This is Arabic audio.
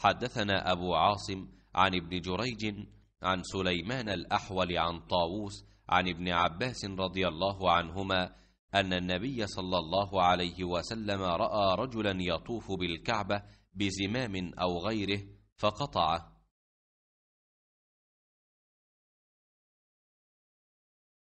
حدثنا أبو عاصم عن ابن جريج عن سليمان الأحول عن طاووس عن ابن عباس رضي الله عنهما أن النبي صلى الله عليه وسلم رأى رجلا يطوف بالكعبة بزمام أو غيره فقطعه